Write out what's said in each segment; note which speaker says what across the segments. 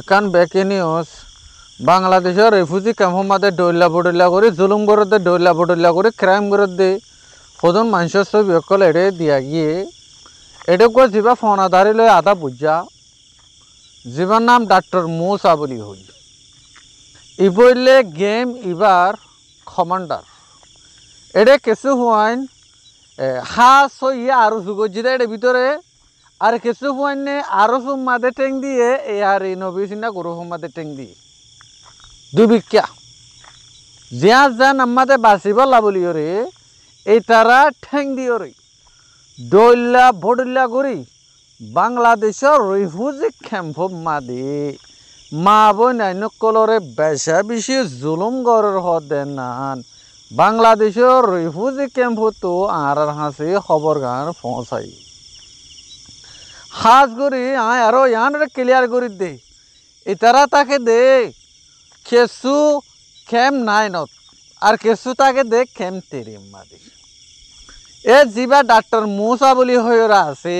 Speaker 1: এখান বেকি নিউজ বাংলাদেশের রেফিউজি ক্যাম্পমাতে ডলা বডলা করে জুলুম গরতে ডলা বডলা করে ক্রাইম গরত দিয়ে সদন মানুষের ছবি অকল এড়ে দিয়া গিয়ে এটুকু যা ফোন আধারে লো আধা বুঝা যার নাম ডাক্তর মৌসা বলে হই ইবলে গেম ইবার কমান্ডার এডে কেসু হুয়াইন হা সইয়া আর যুগজিদা এর ভিতরে আর কিছু পণ্যে আরও সুম্মাদে ঠেং দিয়ে এ আর এই নবী সিনা গরু সুম্মাদে ঠেং দিয়ে দুবিক্ষা জিয়া যা নাম্মাতে বাঁচিব লাবলিও ওরে এই তারা ঠেং দি রে দৈল্লা ভডল্লা করি বাংলাদেশের রিফিউজি ক্যাম্প মাদি মা বই নাই বেসা বেশি জুলুম গরের হদে নান বাংলাদেশের রিফিউজি ক্যাম্প তো আর হাসি খবর গান ফসাই খাস করি আরো আরও ইয়ানরে ক্লিয়ার করি দে ইতারা তাকে দে খেসু খেম নাই নত আর কেসু তাকে দে খেম তেরি মাদি এ জিবা ডাক্তার মূসা বলি হইরা আছে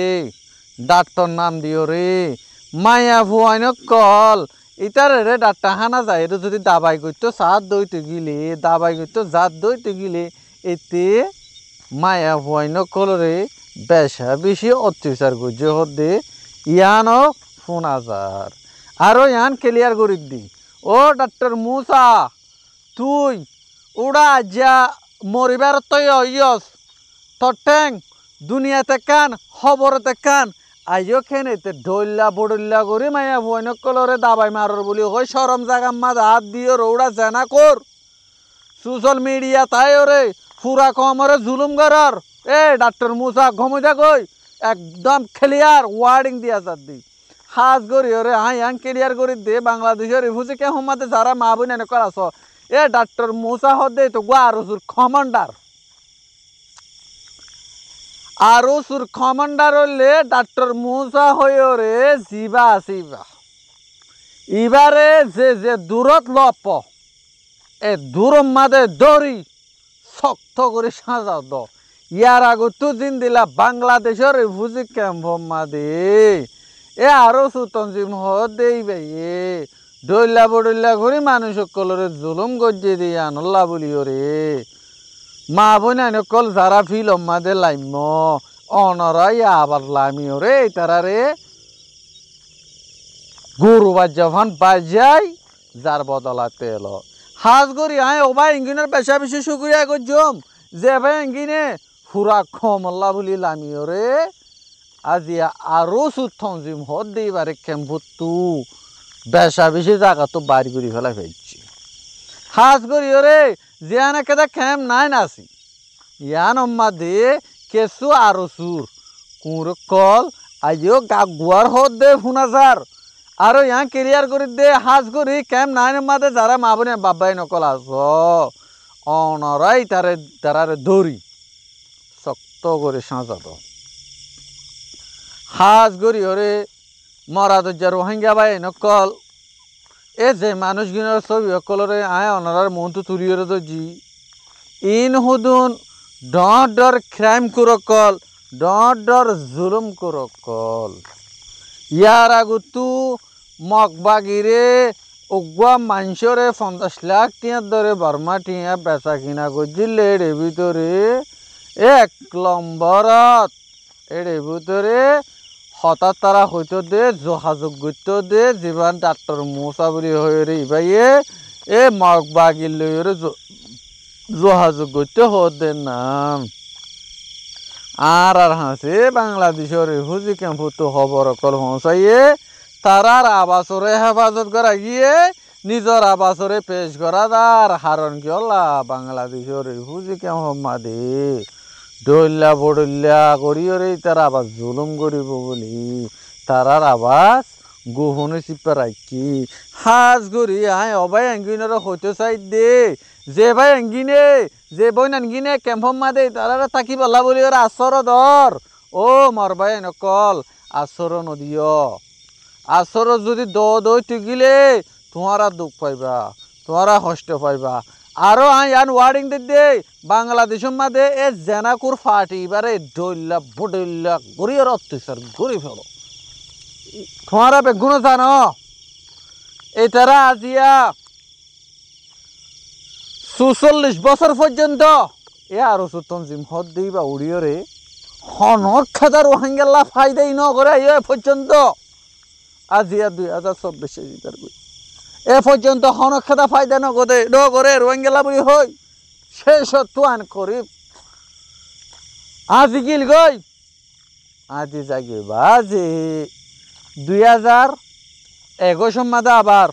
Speaker 1: ডাক্তার নাম দিও রে মায়া ভুয়াইন কল ইতারে রে ডাক্তার হানা যায় এটা যদি দাবাই করতো সাত দইতে গিলে দাবাই করতো জাত দইতে গিলে এতে মায়া ভুয়াইন কল রে বেশা বেশি অত্যাচার করছে হদে ইয়ানো ফোন আজার আরও ইয়ান ক্লিয়ার করি দি ও ডাক্তার মূসা তুই উড়া যা মরিবার তৈ ইয়স তটেং দুনিয়াতে কান খবরতে কান আইও খেনেতে ঢইল্লা বড়ল্লা করি মাইয়া ভয়নক কলরে দাবাই মারর বলি হই সরম জাগাম মা হাত দিয়ে রৌড়া জানা কর সোশ্যাল মিডিয়া তাই ওরে ফুরা কমরে জুলুম করার এ ডাক্তার মুসা ঘুমে কই একদম ক্লিয়ার ওয়ার্ডিং দিয়া আসার দি হাজ করি ওরে হাই হাং ক্লিয়ার করি দে বাংলাদেশের ইভুজে কে হোমাতে যারা মা বোন এনেকর আস এ ডাক্তার মুসা হদে তো গো ওসুর কমান্ডার ওসুর কমান্ডার হলে ডাক্তার মুসা হই ওরে জিবা আসিবা ইবারে যে যে দূরত লপ এ দূর মাদে দড়ি শক্ত করে সাজা দ ইয়ার আগত দিন দিলা বাংলাদেশের রিফিউজি ক্যাম্প মাদে এ আরো সুতঞ্জিম হত দেই বাইয়ে ডইলা বডইলা ঘুরি মানুষ সকলরে জুলুম গজ্জে দিয়ে আনল্লা বলি ওরে মা বোন কল যারা ফিল মাদে লাইম অনরাই আবার লামি ওরে তারা রে গরু যখন বাজাই যার বদলা তেল হাজ করি আয় ও ভাই ইঞ্জিনের পেশা বেশি শুক্রিয়া করছম যে ভাই ইঙ্গিনে ফুরা খমল্লা বুলি লামিও রে আজি আরো সুথিম হত দেবারে কেম্পুতু বেসা বেশি জায়গা তো বাড়ি করি ফেলা ফেলছি হাস করি রে জিয়ান কেদা খেম নাই নাসি ইয়ান অম্মা দে কেসু আরো সুর কুঁর কল আজিও গা গুয়ার হত দে ফুনাজার আরো ইয়ান কেরিয়ার করি দে হাস করি কেম নাই দে যারা মা বোনে বাবাই নকল আস অনরাই তারে তারারে ধরি করে সাঁচাতো হাজ গরি হরে মরাদজ্জা রোহিঙ্গা বাই নকল এ যে মানুষগুলোর ছবি সকলরে আয় অনারার মনটো তুলি দজি ইন হুদুন ডর ডর ক্রাইম কুরকল ডর ডর জুলুম কুরকল ইয়ার আগতু মগবাগিরে উগুয়া মানুষরে পঞ্চাশ লাখ টিয়ার দরে বার্মা টিয়া বেচা কিনা করছিল এর ভিতরে এক নম্বরত এর ভিতরে হঠাৎ তারা হইতো দে যোগাযোগ গত্য দে জীবন ডাক্তার মশা বলি হয়ে রে ইবাইয়ে এ মগ বাগি লইরে যোগাযোগ গত্য হতে নাম আর আর হাসে বাংলাদেশের হুজি তো খবর অকল হসাইয়ে তারার আবাসরে হেফাজত করা গিয়ে নিজের আবাসরে পেশ করা তার হারণ হল বাংলাদেশের হুজি ক্যাম্প মাদে ডইল্লা বড়ল্লা করিও রে তারা আবার জুলুম করিব বলি তারার আবাস গোহনে চিপা রাখি হাজ করি হায় অবাই আঙ্গিনের হইতে চাই দে যে ভাই এঙ্গিনে যে বই নানগিনে কেম্পম মা দে তারা তাকি পাল্লা বলি ওর আসর ধর ও মর ভাই নকল আসর নদীয় আসর যদি দ দই টিকিলে তোমারা দুঃখ পাইবা তোমারা কষ্ট পাইবা আরও আই আন ওয়ার্ডিং দিদি বাংলাদেশের মাঝে এ জেনাকুর ফাটি এবারে ডইল্লা বুডইল্লা গরিয়ার অত্যাচার গরি ফেল তোমারা বেগুনো জানো এটারা আজিয়া চুচল্লিশ বছর পর্যন্ত এ আৰু চুতঞ্জিম হত দি বা উড়িয়রে হনত খাদা রোহাঙ্গেল্লা ফাইদাই ন করে এ পর্যন্ত আজি দুই হাজার চব্বিশে এ পর্যন্ত হনক্ষেতা ফায়দা নগদে ডগরে রোহিঙ্গেলা বলি হই শেষ তুয়ান করি আজি গিল গই আজি জাগি বাজি দুই হাজার একুশ মাদা আবার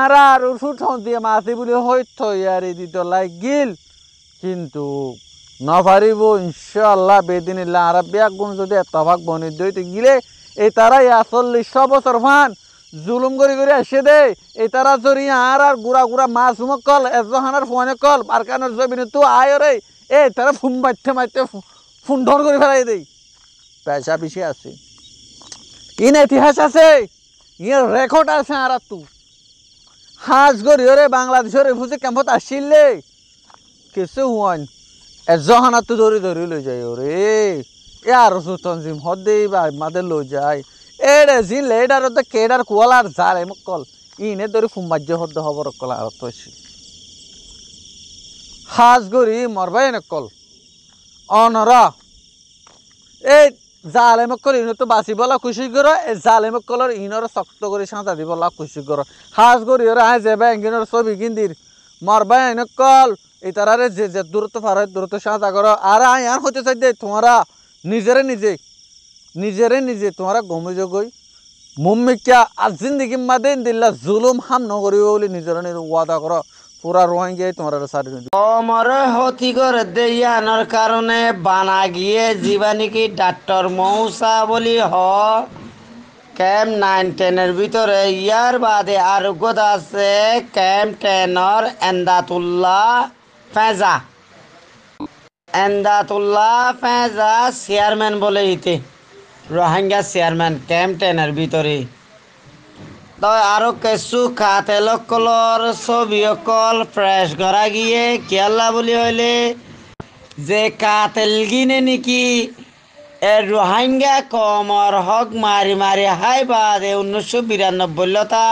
Speaker 1: আর আর সুঠন দিয়ে মাছি বলে হইত ইয়ারি দিত লাইক গিল কিন্তু নফারিব ইনশাল্লাহ বেদিন আর বিয়া গুণ যদি এত ভাগ বনি দইতে গিলে এই তারাই আসল্লিশ বছর ফান জুলুম করি করে আসে দে এতারা চরি আর আর গুড়া গুড়া মাছ হুমক কল এজহানার ফোনে কল বারকানোর জমিনে তু আয় রে এ তারা ফুম মারতে মারতে ফোন ধর করে ফেলাই দেই পেশা পিছিয়ে আছে ইন ইতিহাস আছে ইয়ের রেকর্ড আছে আর তু হাজ গরি রে বাংলাদেশের রেফুজি ক্যাম্পত আসিলে কিছু হন এজহানা তো ধরি ধরি লই যায় ওরে এ আর সুতনজিম হদ দেই বা মাদের লই যায় এডে জিন লেডার তো কেডার কুয়ালার জার এম কল ইনে দরি ফুম্মাজ্য হদ্দ হবর কল আর তো এসি হাজ গরি মরবাই এনে কল অনর এই জালে মকল ইনো তো বাঁচি বলা খুশি কর এই জালে মকলর ইনর শক্ত করে সাঁচা দিব লা খুশি কর হাজ গরি ওরা হাই যে ব্যাঙ্গিনর ছবি কিন্দির মরবাই এনে কল ইতারারে যে যে দূরত্ব ফারে দূরত্ব সাঁচা কর আর আই আর হতে চাই দে তোমরা নিজেরে নিজেই নিজেরে নিজে তোমারা গমে যোগই মুম্মিকা আর জিন্দগি মাদে দিল্লা জুলুম হাম নগরিব বলে নিজেরা নিজে ওয়াদা করো পুরা রোহিঙ্গিয়াই তোমার সারি
Speaker 2: অমরে হতি করে দেয়ানোর কারণে বানা গিয়ে জীবানি ডাক্তার মৌসা বলি হ ক্যাম নাইন টেনের ভিতরে ইয়ার বাদে আর গোদা আছে ক্যাম টেনর এন্দাতুল্লাহ ফেজা এন্দাতুল্লাহ ফেজা চেয়ারম্যান বলে ইতে রোহিঙ্গা চেয়ারম্যান ক্যাম্প টেনের ভিতরে তই আৰু কেঁচু খাত এলকলৰ ছবি অকল ফ্ৰেছ কৰা গিয়ে কেলা বুলি হ'লে যে কাঠ এলগিনে নেকি এ ৰোহিংগা কমৰ হক মাৰি মাৰি হাই বাদ এ ঊনৈছশ বিৰান্নব্বৈলতা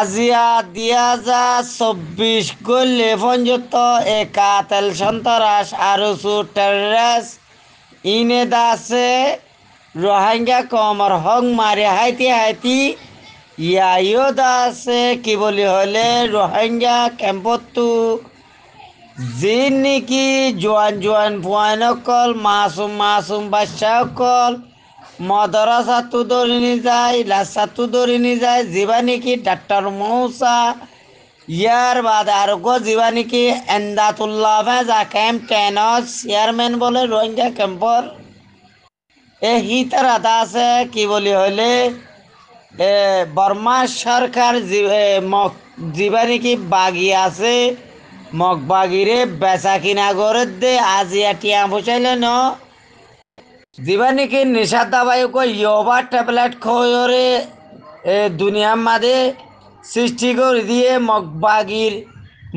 Speaker 2: আজিয়া দিয়া যা চৌব্বিছ গল্লে পঞ্জত্ব এ কাতেল সন্তৰাস আৰু চু টেৰেছ ইনে দাসে রোহিঙ্গা কমর হং মারে হাইতি হাইতি ইয়াইও দাসে কি বলি হলে রোহিঙ্গা কেম্পতু যি নেকি জোৱান জোৱান অকল মাছুম মাছুম বাচ্চাসকল নি যায় দৌৰি নিযায় লাচাতু নি যায় যিবা নেকি ডাক্তৰ মৌচা ইয়ার বাদ আরোগ্য জীবানীকে এন্দাতুল্লাহ ক্যাম্প টেনস চেয়ারম্যান বলে রোহিঙ্গা ক্যাম্পর এ হিতার আদা আছে কি বলি হইলে বর্মা সরকার মগ জীবানীকে বাগি আছে মগ বাগিরে বেচা কিনা করে দে আজি টিয়া বসাইলে ন জীবানীকে নিশা দাবায়ুক ইয়োবা ট্যাবলেট খোয়রে দুনিয়া মাদে সৃষ্টি কৰি দিয়ে মগবাগির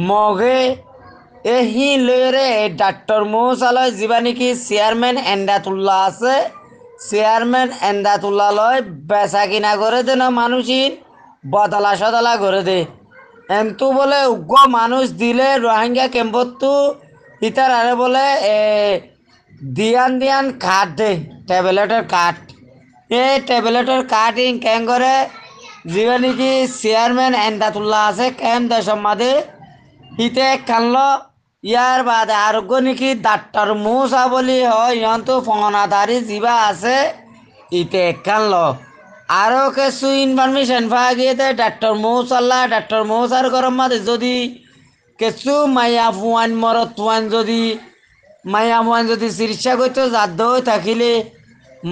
Speaker 2: মগে এহি লৈৰে ডাক্তৰ মৌচালয় যিবা নেকি চেয়াৰমেন এন্দাতুল্লা আছে চেয়ারম্যান লয় বেচা কিনা করে দে না মানুষের বদলা সদলা করে দে এন্তু বলে উগ্র মানুষ দিলে রোহিঙ্গা কেম্পত্তু ইতার আরে বলে দিয়ান দিয়ান কাঠ দে ট্যাবলেটের কাঠ এই ট্যাবলেটের কাঠ ইন ক্যাং করে কি চেয়ারম্যান এন্দাতুল্লাহ আছে কেম দেশমাদে হিতে কানল ইয়ার বাদে আরোগ্য নেকি ডাক্তার মূসা বলি হয় ইহন্তু ফনাধারী জীবা আছে ইতে কানল আরও কিছু ইনফরমেশন পাওয়া গিয়েছে ডাক্তার মৌসাল্লা ডাক্তার মৌসার গরম মাদে যদি কিছু মায়া ফুয়ান মরত ফুয়ান যদি মায়া ফুয়ান যদি চিকিৎসা করতে যাদ্য থাকিলে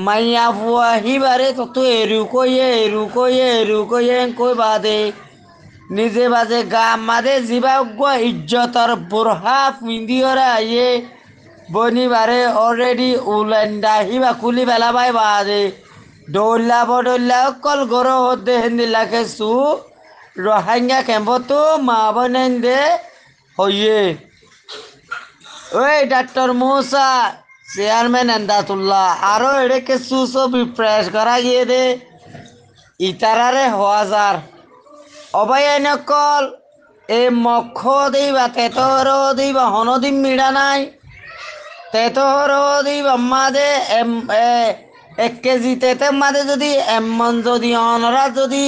Speaker 2: মাইয়া ফুয়া হিবারে তত এরুকো এরুকো এরুকো কই বাদে নিজে বাজে গা মাদে জিবা গুয়া ইজ্জতর বুরহা পিন্দিওরা ইয়ে বনিবারে অলরেডি উলেন্ডা হিবা কুলি বেলা বাই বাদে দৌল্লা বদৌল্লা অকল গর হতে হিন্দিলাকে সু রোহাঙ্গা কেম্পতো মা বনেন দে হইয়ে ওই ডাক্তার মৌসা চেয়ারম্যান এন্দাতুল্লাহ আরও এড়েকে সুসো বিপ্রাস করা গিয়ে দে ইতারারে হওয়াজার অবায়নকল এ মক্ষ বা তেতর দিবা হনদিম মিড়া নাই তেতর দিবা মাদে এম এক কেজি তেতে মাদে যদি এমন যদি অনরা যদি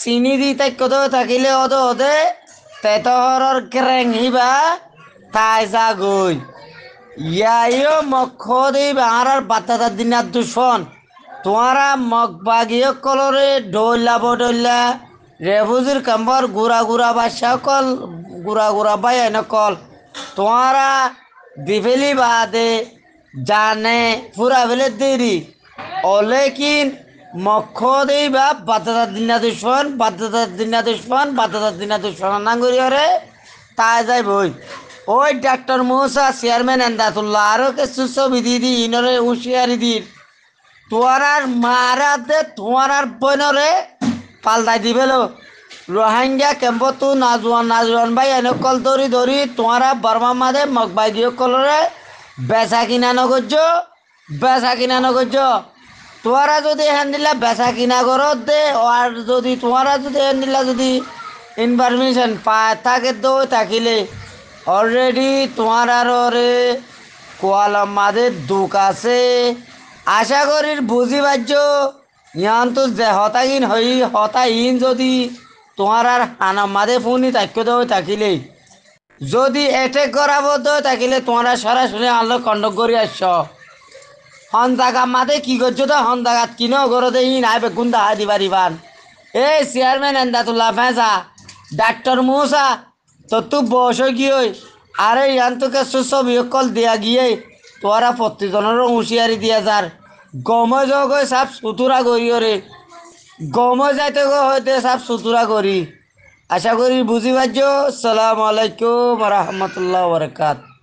Speaker 2: চিনি দি তাই কত থাকিলে অত হতে তেতহরর ক্রেং হিবা তাই যা গই ইয়াইও মক্ষদেব আরার বাতাতা দিনার দূষণ তোমারা মগ বাগিও কলরে ডইলাব ডইলা রেবুজির কাম্বর গুড়া গুড়া বা সকল গুড়া গুড়া এন কল তোমারা দিবেলি বাদে জানে পুরা বেলে দেরি অলেকিন দেই বা বাদ্যতার দিনা দুশ্মন বাদ্যতার দিনা দুশ্মন বাদ্যতার দিনা দুশ্মন নাঙ্গরি হরে তাই যাই বই ওই ডাক্তার মৌসা চেয়ারম্যান এন্দাতুল্লাহ আরো কিছু ছবি দিয়ে দি ইনরে হুঁশিয়ারি দিন তোমার আর দে তোমার আর বইনরে পাল্টাই দিবেল রোহিঙ্গা কেম্পতো নাজওয়ান নাজওয়ান ভাই এনেকল ধরি ধরি তোমারা বর্মা মাদে মগবাই দিয়ে কলরে বেচা কিনা নগজ বেচা কিনা নগর্য তোমারা যদি দিলা বেচা কিনা করো দে আর যদি তোমারা যদি দিলা যদি ইনফরমেশন পায় থাকে দো থাকিলে অলরেডি তোমার আরে মাদের দুঃখ আছে আশা করি বুঝি পারছ ইয়ান তো যে হতাহীন হই হতাহীন যদি তোমার আর মাদে ফোনই তাক্য দেওয়া থাকিলে যদি এটেক করাবদ্ধ থাকিলে তোমরা সরাসরি আনলো কন্ডক করে আসছ হন্দাগা মাদে কি করছো তো হন্দাগাত কিনো ঘর দেই না বেগুন দাহা দিবার ইবান এই চেয়ারম্যান এন্দাতুল্লাহ ফেঁসা ডাক্তার মূসা তো তু বয়স গিয়ে আরে ইয়ান তোকে সব ইকল দিয়া গিয়ে তোরা প্রতিজনের হুঁশিয়ারি দিয়া যার গমে যাওয়া সাপ সুতুরা করি রে গমে যাইতে হইতে সাপ সুতুরা করি আশা করি বুঝি পারছ সালাম আলাইকুম রহমতুল্লাহ বরকাত